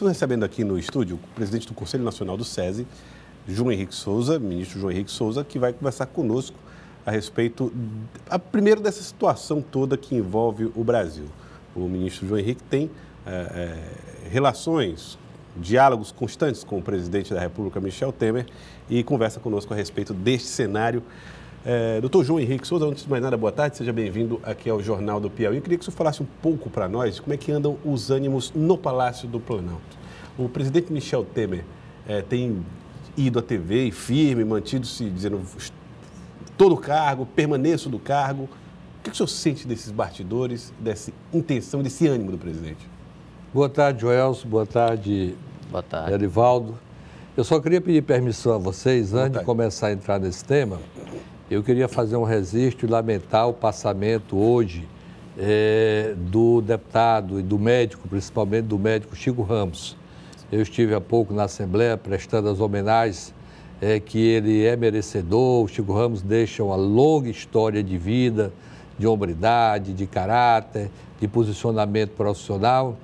Estou recebendo aqui no estúdio o presidente do Conselho Nacional do SESI, João Henrique Souza, ministro João Henrique Souza, que vai conversar conosco a respeito, a, primeiro, dessa situação toda que envolve o Brasil. O ministro João Henrique tem é, é, relações, diálogos constantes com o presidente da República, Michel Temer, e conversa conosco a respeito deste cenário é, doutor João Henrique Souza, antes de mais nada, boa tarde, seja bem-vindo aqui ao Jornal do Piauí. Eu queria que você falasse um pouco para nós como é que andam os ânimos no Palácio do Planalto. O presidente Michel Temer é, tem ido à TV e firme, mantido-se dizendo todo o cargo, permaneço do cargo. O que, é que o senhor sente desses bastidores, dessa intenção, desse ânimo do presidente? Boa tarde, Joelso. Boa tarde, Boa tarde. Erivaldo. Eu só queria pedir permissão a vocês, antes de começar a entrar nesse tema, eu queria fazer um registro e lamentar o passamento hoje é, do deputado e do médico, principalmente do médico Chico Ramos. Eu estive há pouco na Assembleia prestando as homenagens é, que ele é merecedor. O Chico Ramos deixa uma longa história de vida, de hombridade, de caráter, de posicionamento profissional.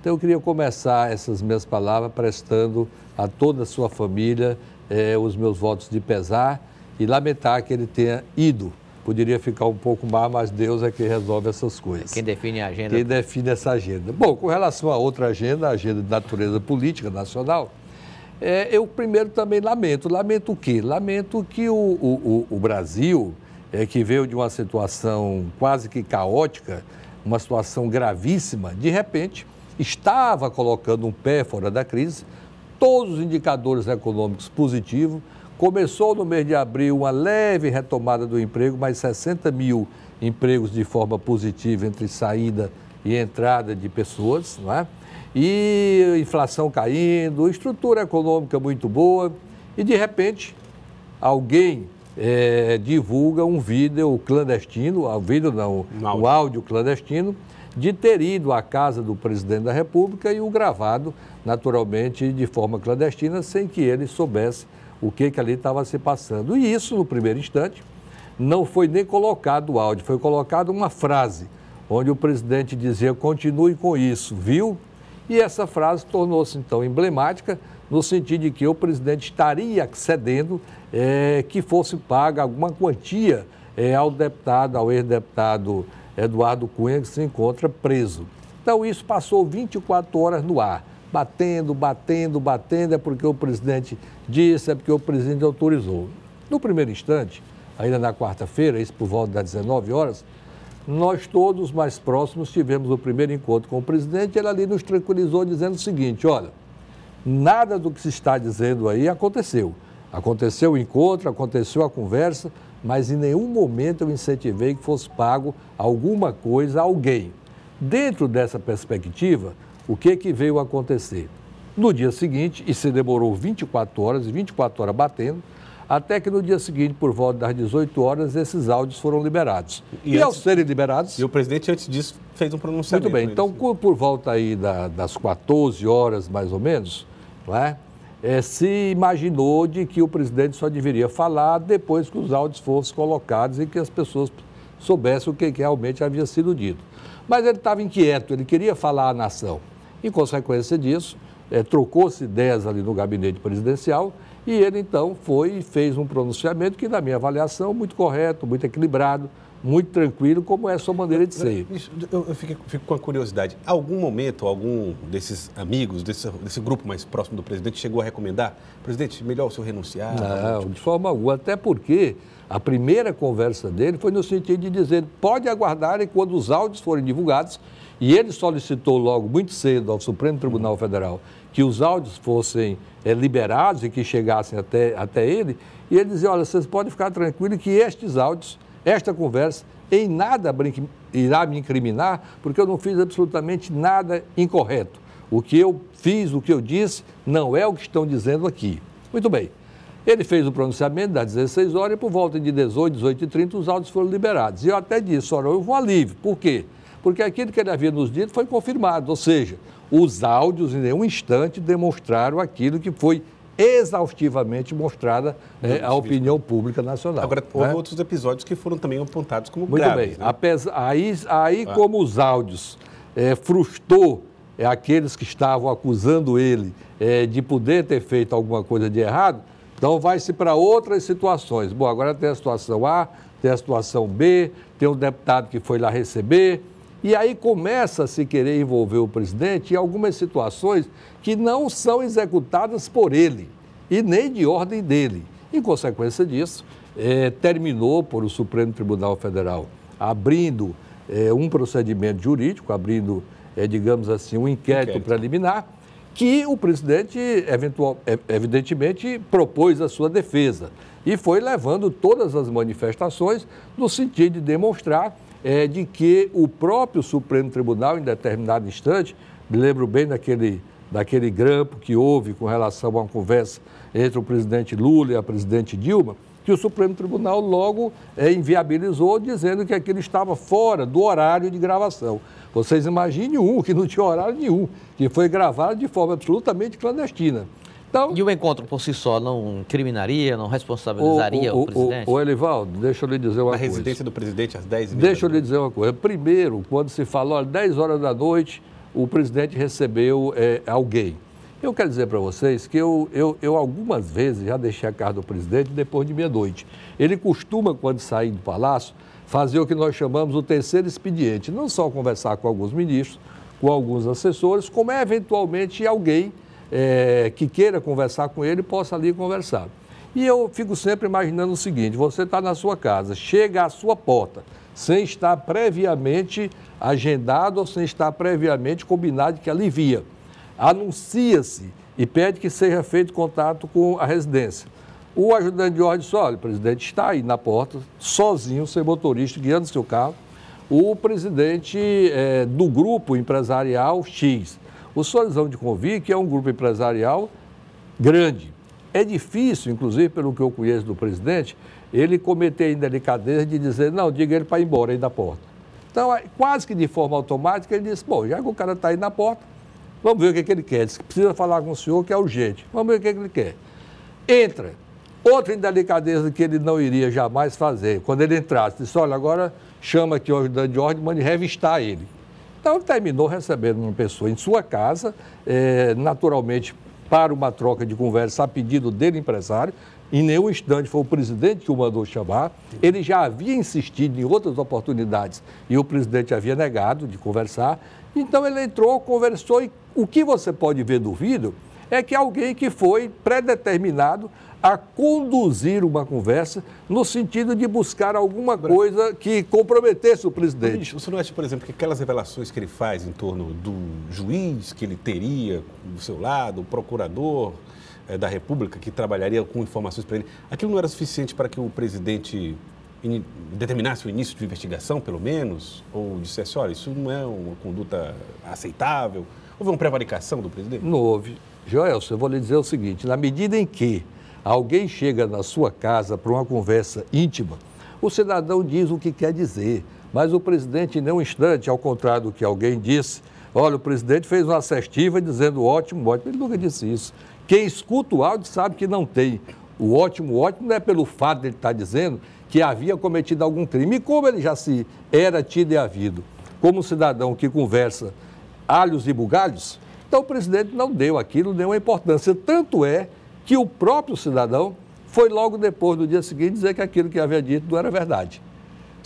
Então, eu queria começar essas minhas palavras prestando a toda a sua família é, os meus votos de pesar e lamentar que ele tenha ido. Poderia ficar um pouco mais, mas Deus é quem resolve essas coisas. Quem define a agenda. Quem define essa agenda. Bom, com relação a outra agenda, a agenda de natureza política nacional, é, eu primeiro também lamento. Lamento o quê? Lamento que o, o, o Brasil, é, que veio de uma situação quase que caótica, uma situação gravíssima, de repente estava colocando um pé fora da crise, todos os indicadores econômicos positivos, Começou no mês de abril uma leve retomada do emprego, mais 60 mil empregos de forma positiva entre saída e entrada de pessoas, não é? E inflação caindo, estrutura econômica muito boa, e de repente alguém é, divulga um vídeo clandestino, um ah, vídeo não, um áudio. um áudio clandestino, de ter ido à casa do presidente da República e o gravado, naturalmente, de forma clandestina, sem que ele soubesse o que, que ali estava se passando. E isso, no primeiro instante, não foi nem colocado o áudio, foi colocada uma frase, onde o presidente dizia: continue com isso, viu? E essa frase tornou-se então emblemática, no sentido de que o presidente estaria cedendo é, que fosse paga alguma quantia é, ao deputado, ao ex-deputado Eduardo Cunha, que se encontra preso. Então, isso passou 24 horas no ar batendo, batendo, batendo, é porque o presidente disse, é porque o presidente autorizou. No primeiro instante, ainda na quarta-feira, isso por volta das 19 horas, nós todos mais próximos tivemos o primeiro encontro com o presidente, ele ali nos tranquilizou dizendo o seguinte, olha, nada do que se está dizendo aí aconteceu. Aconteceu o encontro, aconteceu a conversa, mas em nenhum momento eu incentivei que fosse pago alguma coisa a alguém. Dentro dessa perspectiva, o que que veio acontecer? No dia seguinte, e se demorou 24 horas, 24 horas batendo, até que no dia seguinte, por volta das 18 horas, esses áudios foram liberados. E, e antes, ao serem liberados. E o presidente, antes disso, fez um pronunciamento. Muito bem, é então, por, por volta aí da, das 14 horas, mais ou menos, né, é, se imaginou de que o presidente só deveria falar depois que os áudios fossem colocados e que as pessoas soubesse o que realmente havia sido dito. Mas ele estava inquieto, ele queria falar à nação. Em consequência disso, é, trocou-se ideias ali no gabinete presidencial e ele então foi e fez um pronunciamento que, na minha avaliação, muito correto, muito equilibrado, muito tranquilo, como é a sua maneira de ser. Eu, eu fico, fico, com a curiosidade. Algum momento, algum desses amigos, desse, desse, grupo mais próximo do presidente, chegou a recomendar, presidente, melhor o senhor renunciar? Não, tipo... de forma alguma. Até porque a primeira conversa dele foi no sentido de dizer, pode aguardar e quando os áudios forem divulgados, e ele solicitou logo, muito cedo, ao Supremo Tribunal Federal que os áudios fossem é, liberados e que chegassem até, até ele, e ele dizia, olha, vocês podem ficar tranquilos que estes áudios esta conversa em nada irá me incriminar, porque eu não fiz absolutamente nada incorreto. O que eu fiz, o que eu disse, não é o que estão dizendo aqui. Muito bem. Ele fez o pronunciamento das 16 horas e por volta de 18, 18 e 30 os áudios foram liberados. E eu até disse, olha, houve um alívio. Por quê? Porque aquilo que ele havia nos dito foi confirmado, ou seja, os áudios em nenhum instante demonstraram aquilo que foi exaustivamente mostrada né, à opinião pública nacional. Agora, houve né? outros episódios que foram também apontados como Muito graves. Muito bem. Né? Aí, aí ah. como os áudios é, frustrou é, aqueles que estavam acusando ele é, de poder ter feito alguma coisa de errado, então vai-se para outras situações. Bom, agora tem a situação A, tem a situação B, tem um deputado que foi lá receber, e aí começa a se querer envolver o presidente em algumas situações que não são executadas por ele e nem de ordem dele. Em consequência disso, é, terminou por o Supremo Tribunal Federal abrindo é, um procedimento jurídico, abrindo, é, digamos assim, um inquérito, inquérito, preliminar, que o presidente, eventual, evidentemente, propôs a sua defesa e foi levando todas as manifestações no sentido de demonstrar é de que o próprio Supremo Tribunal, em determinado instante, me lembro bem daquele, daquele grampo que houve com relação a uma conversa entre o presidente Lula e a presidente Dilma, que o Supremo Tribunal logo é, inviabilizou, dizendo que aquilo estava fora do horário de gravação. Vocês imaginem um que não tinha horário nenhum, que foi gravado de forma absolutamente clandestina. Então, e o encontro por si só não criminaria não responsabilizaria o, o, o presidente? O, o, Elivaldo, deixa eu lhe dizer uma Na coisa. Na residência do presidente às 10 horas. Deixa eu lhe dizer uma coisa. Primeiro, quando se fala, olha, 10 horas da noite, o presidente recebeu é, alguém. Eu quero dizer para vocês que eu, eu, eu, algumas vezes já deixei a casa do presidente depois de meia-noite. Ele costuma, quando sair do palácio, fazer o que nós chamamos o terceiro expediente. Não só conversar com alguns ministros, com alguns assessores, como é eventualmente alguém é, que queira conversar com ele possa ali conversar. E eu fico sempre imaginando o seguinte: você está na sua casa, chega à sua porta, sem estar previamente agendado ou sem estar previamente combinado que ali via Anuncia-se e pede que seja feito contato com a residência. O ajudante de ordem disse: olha, o presidente está aí na porta, sozinho, sem motorista, guiando seu carro. O presidente é, do grupo empresarial X o Solizão de Convic é um grupo empresarial grande. É difícil, inclusive, pelo que eu conheço do presidente, ele cometer indelicadeza de dizer, não, diga ele para ir embora aí da porta. Então, quase que de forma automática, ele disse, bom, já que o cara está aí na porta, vamos ver o que, é que ele quer. Diz que precisa falar com o senhor, que é urgente. Vamos ver o que, é que ele quer. Entra. Outra indelicadeza que ele não iria jamais fazer, quando ele entrasse, disse, olha, agora chama aqui o ajudante de ordem e mande revistar ele. Então, terminou recebendo uma pessoa em sua casa, eh, naturalmente para uma troca de conversa a pedido dele, empresário. Em nenhum instante foi o presidente que o mandou chamar. Ele já havia insistido em outras oportunidades e o presidente havia negado de conversar. Então ele entrou, conversou e o que você pode ver do vídeo é que alguém que foi predeterminado a conduzir uma conversa no sentido de buscar alguma coisa que comprometesse o presidente. Você não acha, por exemplo, que aquelas revelações que ele faz em torno do juiz que ele teria do seu lado, o procurador é, da República que trabalharia com informações para ele, aquilo não era suficiente para que o presidente in, determinasse o início de investigação, pelo menos, ou dissesse, olha, isso não é uma conduta aceitável? Houve uma prevaricação do presidente? Não houve. Joelson, eu vou lhe dizer o seguinte: na medida em que alguém chega na sua casa para uma conversa íntima, o cidadão diz o que quer dizer, mas o presidente, em nenhum instante, ao contrário do que alguém disse, olha, o presidente fez uma assertiva dizendo ótimo, ótimo. Ele nunca disse isso. Quem escuta o áudio sabe que não tem. O ótimo, ótimo não é pelo fato de ele estar dizendo que havia cometido algum crime. E como ele já se era tido e havido como um cidadão que conversa alhos e bugalhos, então o presidente não deu aquilo nenhuma importância. Tanto é que o próprio cidadão foi logo depois, no dia seguinte, dizer que aquilo que havia dito não era verdade.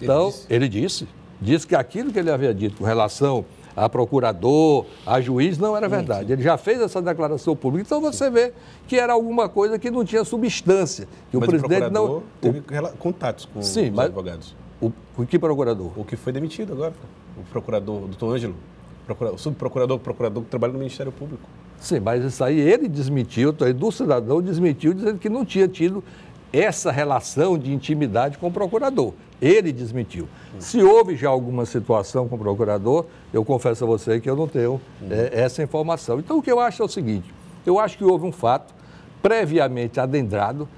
Então, ele disse, ele disse, disse que aquilo que ele havia dito com relação a procurador, a juiz, não era verdade. Ele já fez essa declaração pública, então você vê que era alguma coisa que não tinha substância. Que mas o presidente o não. Teve contatos com Sim, os mas... advogados. O, o que procurador? O que foi demitido agora, o procurador, o doutor Ângelo o subprocurador, o procurador que trabalha no Ministério Público. Sim, mas isso aí ele desmitiu aí do cidadão desmitiu dizendo que não tinha tido essa relação de intimidade com o procurador. Ele desmitiu Uhum. Se houve já alguma situação com o procurador, eu confesso a você que eu não tenho uhum. é, essa informação. Então, o que eu acho é o seguinte: eu acho que houve um fato previamente adendrado,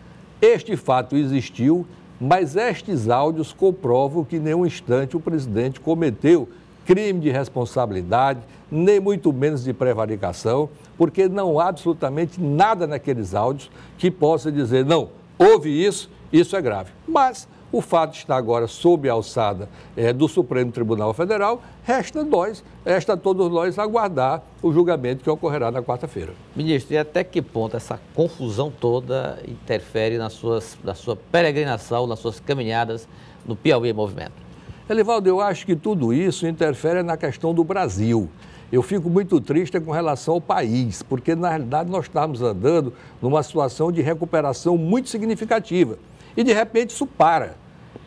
este fato existiu, mas estes áudios comprovam que, em nenhum instante, o presidente cometeu crime de responsabilidade, nem muito menos de prevaricação, porque não há absolutamente nada naqueles áudios que possa dizer, não, houve isso, isso é grave. Mas o fato está agora sob a alçada é, do Supremo Tribunal Federal, resta nós, resta a todos nós aguardar o julgamento que ocorrerá na quarta-feira. Ministro, e até que ponto essa confusão toda interfere nas suas, na sua peregrinação, nas suas caminhadas no Piauí em movimento? Elivaldo, eu acho que tudo isso interfere na questão do Brasil. Eu fico muito triste com relação ao país, porque na realidade nós estamos andando numa situação de recuperação muito significativa. E de repente isso para.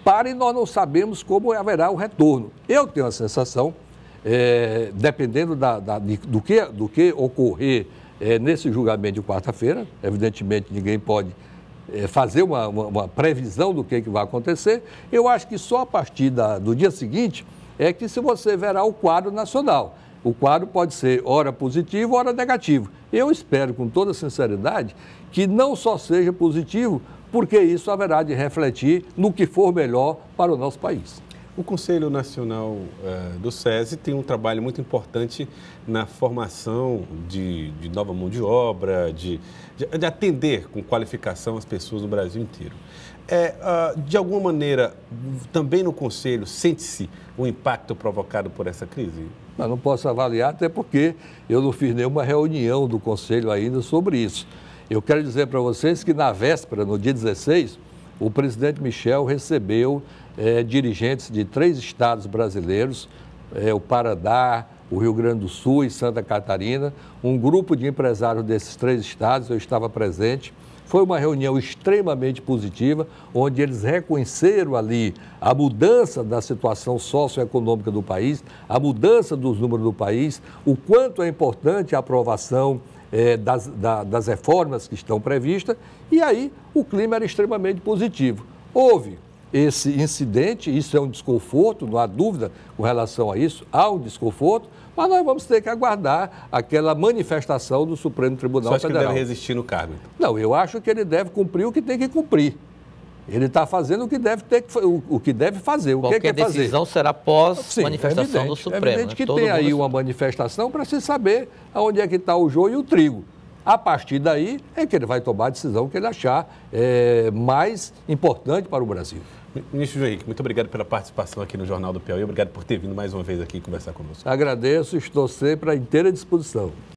Para e nós não sabemos como haverá o retorno. Eu tenho a sensação, é, dependendo da, da, do, que, do que ocorrer é, nesse julgamento de quarta-feira, evidentemente ninguém pode eh, fazer uma, uma, uma, previsão do que, que vai acontecer. Eu acho que só a partir da, do dia seguinte é que se você verá o quadro nacional. O quadro pode ser hora positivo, hora negativo. Eu espero, com toda sinceridade, que não só seja positivo, porque isso haverá de refletir no que for melhor para o nosso país. O Conselho Nacional eh, do SESI tem um trabalho muito importante na formação de, de nova mão de obra, de, de, de, atender com qualificação as pessoas no Brasil inteiro. É, uh, de alguma maneira, também no Conselho, sente-se o impacto provocado por essa crise? Mas não posso avaliar, até porque eu não fiz nenhuma reunião do Conselho ainda sobre isso. Eu quero dizer para vocês que na véspera, no dia 16, o presidente Michel recebeu é, dirigentes de três estados brasileiros, é, o Paraná, o Rio Grande do Sul e Santa Catarina, um grupo de empresários desses três estados, eu estava presente. Foi uma reunião extremamente positiva, onde eles reconheceram ali a mudança da situação socioeconômica do país, a mudança dos números do país, o quanto é importante a aprovação é, das, da, das reformas que estão previstas, e aí o clima era extremamente positivo. Houve esse incidente, isso é um desconforto, não há dúvida com relação a isso, há um desconforto, mas nós vamos ter que aguardar aquela manifestação do Supremo Tribunal Você acha Federal. que ele deve resistir no cargo? Então? Não, eu acho que ele deve cumprir o que tem que cumprir. Ele está fazendo o que deve ter o, o que deve fazer. O Qualquer que é decisão será pós Sim, é manifestação evidente, do é Supremo. Né? evidente que né? tem aí uma manifestação para se saber onde é que está o joio e o trigo. A partir daí é que ele vai tomar a decisão que ele achar é, mais importante para o Brasil. Ministro Joaquim, muito obrigado pela participação aqui no Jornal do Piauí. Obrigado por ter vindo mais uma vez aqui conversar conosco. Agradeço, estou sempre à inteira disposição.